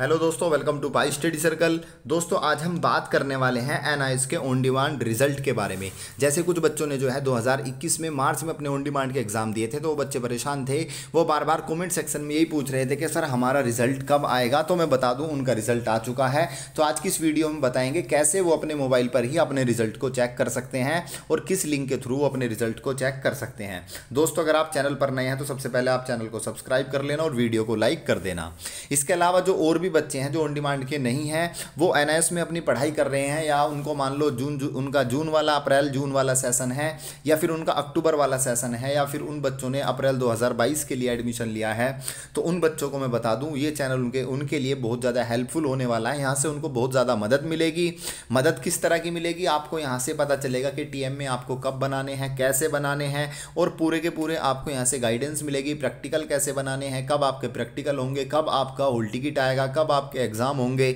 hello दोस्तों welcome to by study circle दोस्तों आज हम बात करने वाले हैं एन के ऑन डिमांड रिजल्ट के बारे में जैसे कुछ बच्चों ने जो है 2021 में मार्च में अपने ऑन डिमांड के एग्जाम दिए थे तो वो बच्चे परेशान थे वो बार बार कमेंट सेक्शन में यही पूछ रहे थे कि सर हमारा रिजल्ट कब आएगा तो मैं बता दूँ उनका रिजल्ट आ चुका है तो आज की इस वीडियो में बताएंगे कैसे वो अपने मोबाइल पर ही अपने रिजल्ट को चेक कर सकते हैं और किस लिंक के थ्रू अपने रिजल्ट को चेक कर सकते हैं दोस्तों अगर आप चैनल पर नए हैं तो सबसे पहले आप चैनल को सब्सक्राइब कर लेना और वीडियो को लाइक कर देना इसके अलावा जो और भी भी बच्चे हैं जो ऑन डिमांड के नहीं हैं वो एन में अपनी पढ़ाई कर रहे हैं या उनको मान लो जून जू, उनका जून वाला अप्रैल जून वाला सेशन है या फिर उनका अक्टूबर वाला सेशन है या फिर उन बच्चों ने अप्रैल 2022 के लिए एडमिशन लिया है तो उन बच्चों को मैं बता दूं ये चैनल उनके उनके लिए बहुत ज़्यादा हेल्पफुल होने वाला है यहाँ से उनको बहुत ज़्यादा मदद मिलेगी मदद किस तरह की मिलेगी आपको यहाँ से पता चलेगा कि टी में आपको कब बनाने हैं कैसे बनाने हैं और पूरे के पूरे आपको यहाँ से गाइडेंस मिलेगी प्रैक्टिकल कैसे बनाने हैं कब आपके प्रैक्टिकल होंगे कब आपका होल टिकट आएगा कब आपके एग्ज़ाम होंगे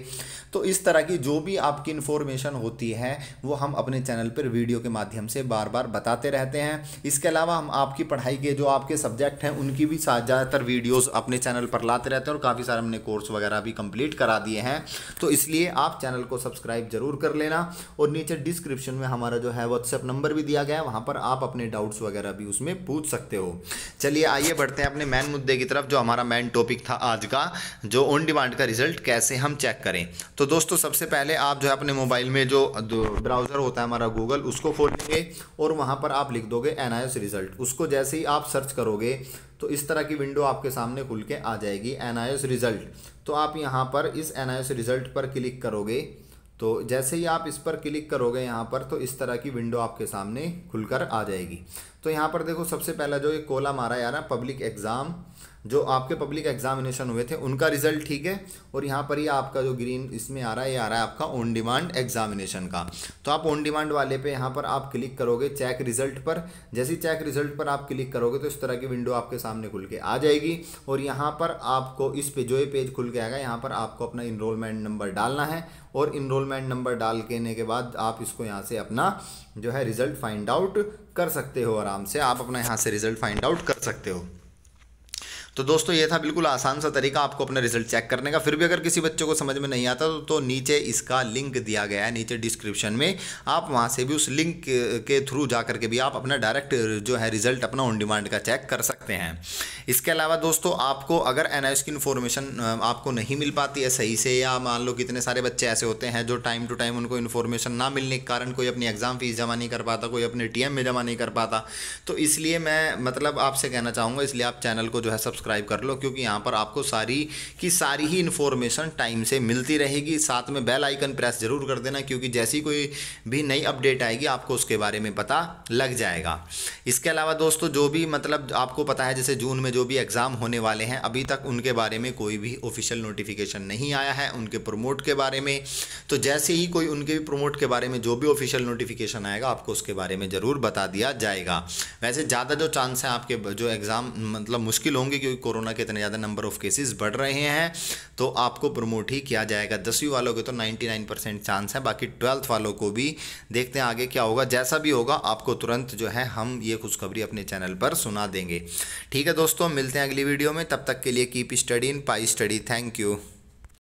तो इस तरह की जो भी आपकी इन्फॉर्मेशन होती है वो हम अपने चैनल पर वीडियो के माध्यम से बार बार बताते रहते हैं इसके अलावा हम आपकी पढ़ाई के जो आपके सब्जेक्ट हैं उनकी भी ज़्यादातर वीडियोस अपने चैनल पर लाते रहते हैं और काफ़ी सारे हमने कोर्स वगैरह भी कंप्लीट करा दिए हैं तो इसलिए आप चैनल को सब्सक्राइब जरूर कर लेना और नीचे डिस्क्रिप्शन में हमारा जो है व्हाट्सएप नंबर भी दिया गया है वहाँ पर आप अपने डाउट्स वगैरह भी उसमें पूछ सकते हो चलिए आइए बढ़ते हैं अपने मेन मुद्दे की तरफ जो हमारा मेन टॉपिक था आज का जो ऑन डिमांड का रिज़ल्ट कैसे हम चेक करें तो दोस्तों सबसे पहले आप जो है अपने मोबाइल में जो ब्राउज़र होता है हमारा गूगल उसको खोलेंगे और वहाँ पर आप लिख दोगे एन रिज़ल्ट उसको जैसे ही आप सर्च करोगे तो इस तरह की विंडो आपके सामने खुल के आ जाएगी एन रिज़ल्ट तो आप यहाँ पर इस एन रिज़ल्ट पर क्लिक करोगे तो जैसे ही आप इस पर क्लिक करोगे यहाँ पर तो इस तरह की विंडो आपके सामने खुलकर आ जाएगी तो यहाँ पर देखो सबसे पहला जो ये कोला मारा जा रहा है पब्लिक एग्ज़ाम जो आपके पब्लिक एग्जामिनेशन हुए थे उनका रिजल्ट ठीक है और यहाँ पर ही आपका जो ग्रीन इसमें आ रहा है ये आ रहा है आपका ऑन डिमांड एग्जामिनेशन का तो आप ऑन डिमांड वाले पे यहाँ पर आप क्लिक करोगे चेक रिजल्ट पर जैसे चेक रिजल्ट पर आप क्लिक करोगे तो इस तरह की विंडो आपके सामने खुल के आ जाएगी और यहाँ पर आपको इस पे जो ये पेज खुल के आएगा यहाँ पर आपको अपना इनरोलमेंट नंबर डालना है और इनरोलमेंट नंबर डाल के के बाद आप इसको यहाँ से अपना जो है रिज़ल्ट फाइंड आउट कर सकते हो आराम से आप अपना यहाँ से रिज़ल्ट फाइंड आउट कर सकते हो तो दोस्तों ये था बिल्कुल आसान सा तरीका आपको अपने रिजल्ट चेक करने का फिर भी अगर किसी बच्चों को समझ में नहीं आता तो, तो नीचे इसका लिंक दिया गया है नीचे डिस्क्रिप्शन में आप वहाँ से भी उस लिंक के थ्रू जा करके भी आप अपना डायरेक्ट जो है रिजल्ट अपना ऑन डिमांड का चेक कर सकते हैं इसके अलावा दोस्तों आपको अगर एन की इन्फॉर्मेशन आपको नहीं मिल पाती है सही से या मान लो कितने सारे बच्चे ऐसे होते हैं जो टाइम टू टाइम उनको इन्फॉर्मेशन ना मिलने के कारण कोई अपनी एग्ज़ाम फीस जमा नहीं कर पाता कोई अपने टी में जमा नहीं कर पाता तो इसलिए मैं मतलब आपसे कहना चाहूँगा इसलिए आप चैनल को जो है सब्सक्राइब सब्सक्राइब कर लो क्योंकि यहाँ पर आपको सारी की सारी ही इन्फॉर्मेशन टाइम से मिलती रहेगी साथ में बेल आइकन प्रेस जरूर कर देना क्योंकि जैसी कोई भी नई अपडेट आएगी आपको उसके बारे में पता लग जाएगा इसके अलावा दोस्तों जो भी मतलब आपको पता है जैसे जून में जो भी एग्ज़ाम होने वाले हैं अभी तक उनके बारे में कोई भी ऑफिशियल नोटिफिकेशन नहीं आया है उनके प्रोमोट के बारे में तो जैसे ही कोई उनके भी प्रोमोट के बारे में जो भी ऑफिशियल नोटिफिकेशन आएगा आपको उसके बारे में ज़रूर बता दिया जाएगा वैसे ज़्यादा जो चांस हैं आपके जो एग्ज़ाम मतलब मुश्किल होंगे क्योंकि क्योंकि कोरोना के इतने ज़्यादा नंबर ऑफ केसेस बढ़ रहे हैं तो आपको प्रमोट ही किया जाएगा दसवीं वालों के तो 99 परसेंट चांस है बाकी ट्वेल्थ वालों को भी देखते हैं आगे क्या होगा जैसा भी होगा आपको तुरंत जो है हम ये खुशखबरी अपने चैनल पर सुना देंगे ठीक है दोस्तों मिलते हैं अगली वीडियो में तब तक के लिए keep studying pi study thank you